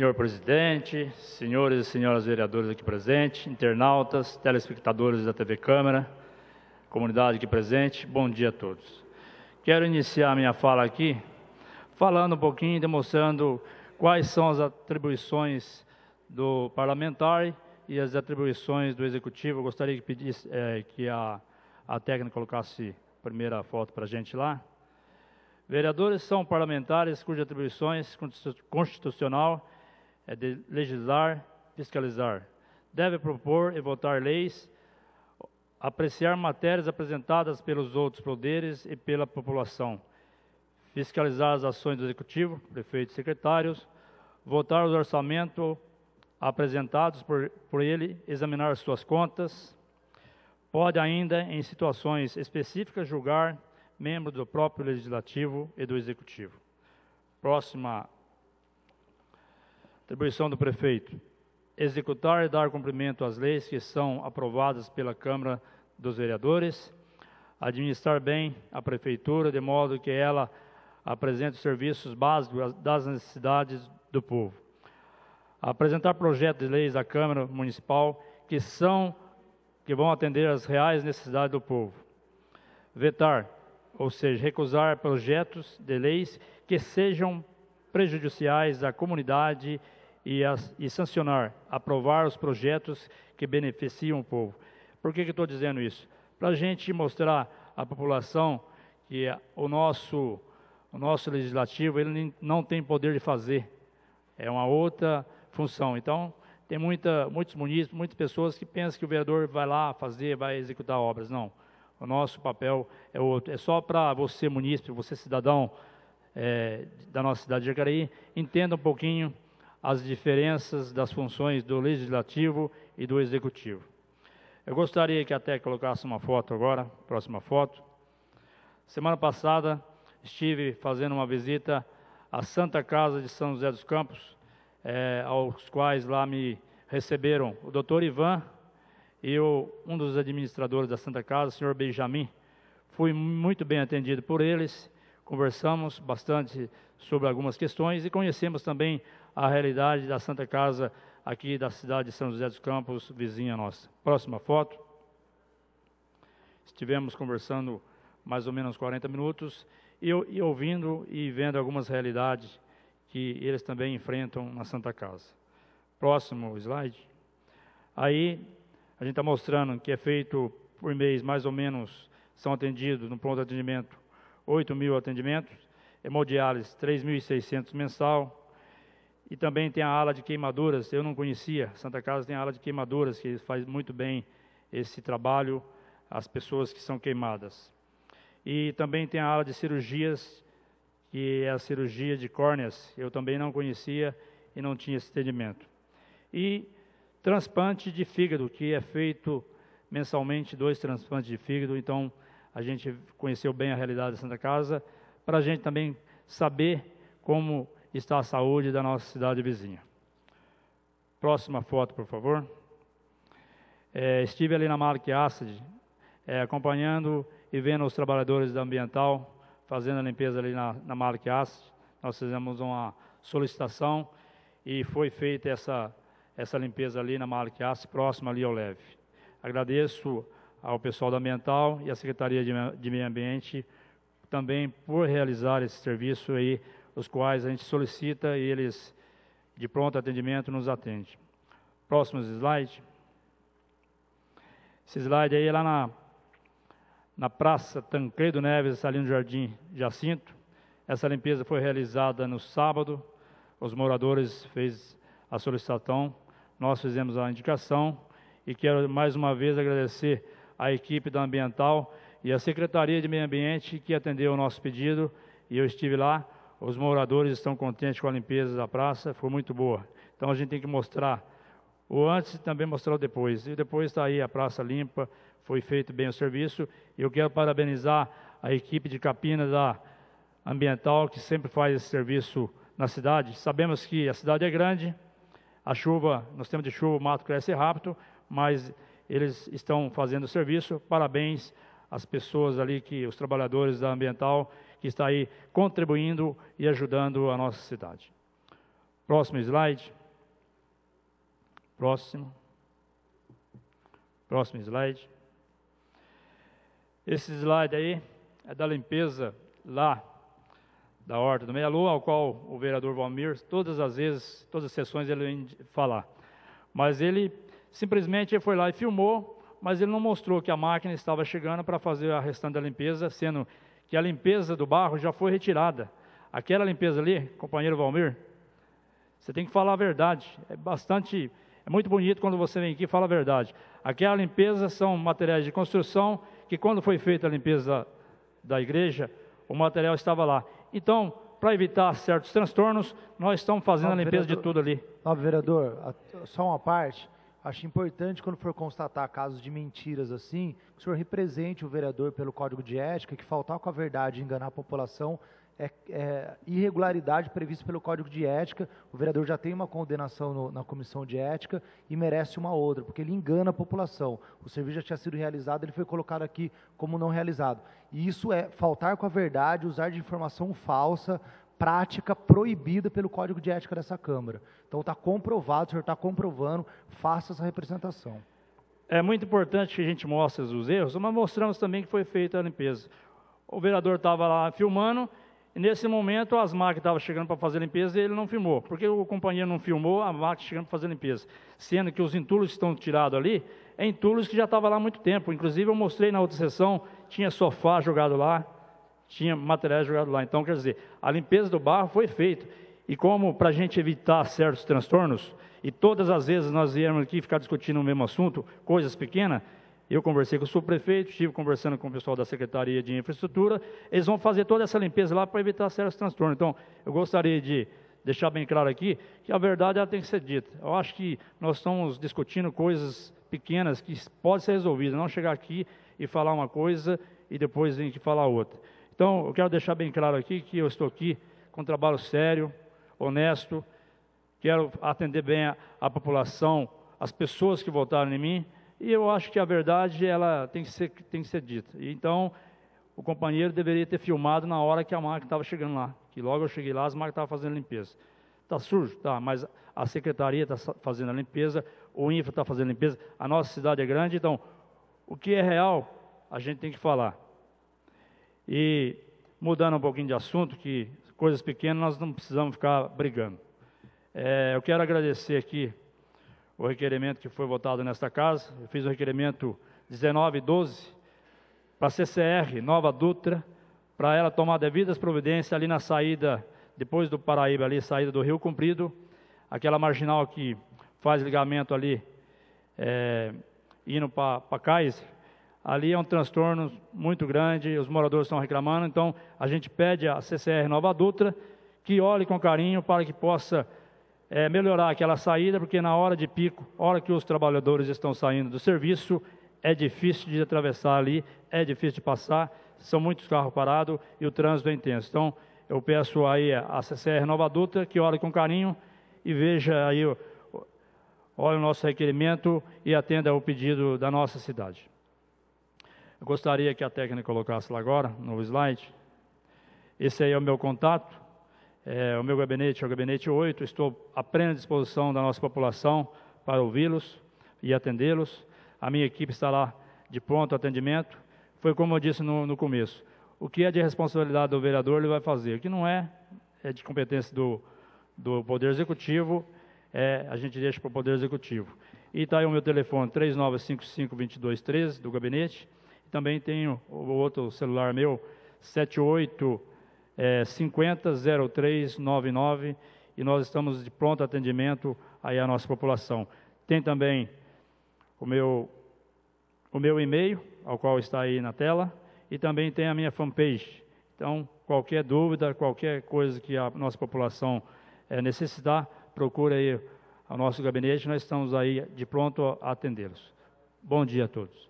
Senhor presidente, senhores e senhoras vereadores aqui presentes, internautas, telespectadores da TV Câmara, comunidade aqui presente, bom dia a todos. Quero iniciar minha fala aqui falando um pouquinho, demonstrando quais são as atribuições do parlamentar e as atribuições do executivo. Eu gostaria que, é, que a, a técnica colocasse a primeira foto para a gente lá. Vereadores são parlamentares cujas atribuições constitucional é de legislar, fiscalizar. Deve propor e votar leis, apreciar matérias apresentadas pelos outros poderes e pela população, fiscalizar as ações do Executivo, prefeitos e secretários, votar os orçamentos apresentados por, por ele, examinar suas contas, pode ainda, em situações específicas, julgar membros do próprio Legislativo e do Executivo. Próxima Atribuição do prefeito: executar e dar cumprimento às leis que são aprovadas pela Câmara dos Vereadores, administrar bem a prefeitura de modo que ela apresente os serviços básicos das necessidades do povo. Apresentar projetos de leis à Câmara Municipal que são que vão atender às reais necessidades do povo. Vetar, ou seja, recusar projetos de leis que sejam prejudiciais à comunidade e, as, e sancionar, aprovar os projetos que beneficiam o povo. Por que estou dizendo isso? Para a gente mostrar à população que o nosso, o nosso legislativo ele não tem poder de fazer, é uma outra função. Então, tem muita, muitos munícipes, muitas pessoas que pensam que o vereador vai lá fazer, vai executar obras. Não. O nosso papel é outro. É só para você, munícipe, você, cidadão é, da nossa cidade de Jacareí, entenda um pouquinho as diferenças das funções do legislativo e do executivo. Eu gostaria que até colocasse uma foto agora, próxima foto. Semana passada estive fazendo uma visita à Santa Casa de São José dos Campos, é, aos quais lá me receberam o doutor Ivan e o, um dos administradores da Santa Casa, o senhor Benjamin. Fui muito bem atendido por eles, conversamos bastante sobre algumas questões e conhecemos também a realidade da Santa Casa aqui da cidade de São José dos Campos, vizinha nossa. Próxima foto. Estivemos conversando mais ou menos 40 minutos e, e ouvindo e vendo algumas realidades que eles também enfrentam na Santa Casa. Próximo slide. Aí a gente está mostrando que é feito por mês, mais ou menos, são atendidos no pronto atendimento 8 mil atendimentos, hemodiálise 3.600 mensal, e também tem a ala de queimaduras, eu não conhecia. Santa Casa tem a ala de queimaduras, que faz muito bem esse trabalho as pessoas que são queimadas. E também tem a ala de cirurgias, que é a cirurgia de córneas. Eu também não conhecia e não tinha esse atendimento. E transplante de fígado, que é feito mensalmente dois transplantes de fígado. Então, a gente conheceu bem a realidade da Santa Casa, para a gente também saber como está a saúde da nossa cidade vizinha. Próxima foto, por favor. É, estive ali na Marque Acid, é, acompanhando e vendo os trabalhadores da Ambiental fazendo a limpeza ali na, na Marque Acid. Nós fizemos uma solicitação e foi feita essa, essa limpeza ali na Marque Acid, próxima ali ao Leve. Agradeço ao pessoal da Ambiental e à Secretaria de, de Meio Ambiente também por realizar esse serviço aí os quais a gente solicita e eles, de pronto atendimento, nos atendem. Próximo slide. Esse slide aí é lá na, na Praça Tancredo Neves, Salino Jardim Jacinto. Essa limpeza foi realizada no sábado. Os moradores fez a solicitação, nós fizemos a indicação e quero mais uma vez agradecer à equipe da Ambiental e à Secretaria de Meio Ambiente que atendeu o nosso pedido e eu estive lá os moradores estão contentes com a limpeza da praça, foi muito boa. Então a gente tem que mostrar o antes e também mostrar o depois. E depois está aí a praça limpa, foi feito bem o serviço. e Eu quero parabenizar a equipe de Capina da Ambiental, que sempre faz esse serviço na cidade. Sabemos que a cidade é grande, a chuva, nós temos de chuva, o mato cresce rápido, mas eles estão fazendo o serviço. Parabéns às pessoas ali, que os trabalhadores da Ambiental, que está aí contribuindo e ajudando a nossa cidade. Próximo slide. Próximo. Próximo slide. Esse slide aí é da limpeza lá da Horta do Meia Lua, ao qual o vereador Valmir, todas as vezes, todas as sessões ele falar. Mas ele simplesmente foi lá e filmou, mas ele não mostrou que a máquina estava chegando para fazer a restante da limpeza, sendo que a limpeza do barro já foi retirada. Aquela limpeza ali, companheiro Valmir, você tem que falar a verdade. É bastante, é muito bonito quando você vem aqui e fala a verdade. Aquela limpeza são materiais de construção que quando foi feita a limpeza da, igreja, o material estava lá. Então, para evitar certos transtornos, nós estamos fazendo Nobre a limpeza vereador, de tudo ali. Nobre vereador, só uma parte. Acho importante, quando for constatar casos de mentiras assim, que o senhor represente o vereador pelo Código de Ética, que faltar com a verdade e enganar a população é, é, irregularidade prevista pelo Código de Ética. O vereador já tem uma condenação no, na Comissão de Ética e merece uma outra, porque ele engana a população. O serviço já tinha sido realizado, ele foi colocado aqui como não realizado. E isso é faltar com a verdade, usar de informação falsa, prática proibida pelo Código de Ética dessa Câmara. Então está comprovado, o senhor está comprovando, faça essa representação. É muito importante que a gente mostre os erros, mas mostramos também que foi feita a limpeza. O vereador estava lá filmando, e nesse momento as máquinas estavam chegando para fazer a limpeza e ele não filmou. Porque o companheiro não filmou, a máquina chegando para fazer a limpeza. Sendo que os entulhos que estão tirados ali, é entulhos que já estavam lá há muito tempo. Inclusive eu mostrei na outra sessão, tinha sofá jogado lá, tinha materiais jogados lá. Então, quer dizer, a limpeza do barro foi feita. E como para a gente evitar certos transtornos, e todas as vezes nós viemos aqui ficar discutindo o mesmo assunto, coisas pequenas, eu conversei com o subprefeito, estive conversando com o pessoal da Secretaria de Infraestrutura, eles vão fazer toda essa limpeza lá para evitar certos transtornos. Então, eu gostaria de deixar bem claro aqui que a verdade ela tem que ser dita. Eu acho que nós estamos discutindo coisas pequenas que podem ser resolvidas, não chegar aqui e falar uma coisa e depois vir aqui falar outra. Então, eu quero deixar bem claro aqui que eu estou aqui com um trabalho sério, honesto, quero atender bem a, a população, as pessoas que votaram em mim, e eu acho que a verdade ela tem que ser, tem que ser dita. Então, o companheiro deveria ter filmado na hora que a máquina estava chegando lá, que logo eu cheguei lá, as máquinas estavam fazendo limpeza. Está sujo? está, mas a secretaria está fazendo a limpeza, o Infra está fazendo a limpeza, a nossa cidade é grande, então, o que é real, a gente tem que falar. E mudando um pouquinho de assunto, que coisas pequenas nós não precisamos ficar brigando. É, eu quero agradecer aqui o requerimento que foi votado nesta casa. Eu fiz o requerimento 1912 para a CCR Nova Dutra, para ela tomar devidas providências ali na saída, depois do Paraíba, ali, saída do Rio Comprido, aquela marginal que faz ligamento ali, é, indo para Kaiser, Ali é um transtorno muito grande, os moradores estão reclamando, então a gente pede à CCR Nova Dutra que olhe com carinho para que possa é, melhorar aquela saída, porque na hora de pico, hora que os trabalhadores estão saindo do serviço, é difícil de atravessar ali, é difícil de passar, são muitos carros parados e o trânsito é intenso. Então, eu peço aí à CCR Nova Dutra que olhe com carinho e veja aí, olhe o nosso requerimento e atenda ao pedido da nossa cidade. Eu gostaria que a técnica colocasse lá agora, no slide. Esse aí é o meu contato, é, o meu gabinete é o gabinete 8. Estou à plena disposição da nossa população para ouvi-los e atendê-los. A minha equipe está lá de pronto atendimento. Foi como eu disse no, no começo. O que é de responsabilidade do vereador, ele vai fazer. O que não é, é de competência do, do Poder Executivo, é, a gente deixa para o Poder Executivo. E está aí o meu telefone, 3955-2213, do gabinete. Também tenho o outro celular meu, 78 50 0399 e nós estamos de pronto atendimento aí à nossa população. Tem também o meu o meu e-mail, ao qual está aí na tela, e também tem a minha fanpage. Então, qualquer dúvida, qualquer coisa que a nossa população é, necessitar, procure aí o nosso gabinete, nós estamos aí de pronto a atendê-los. Bom dia a todos.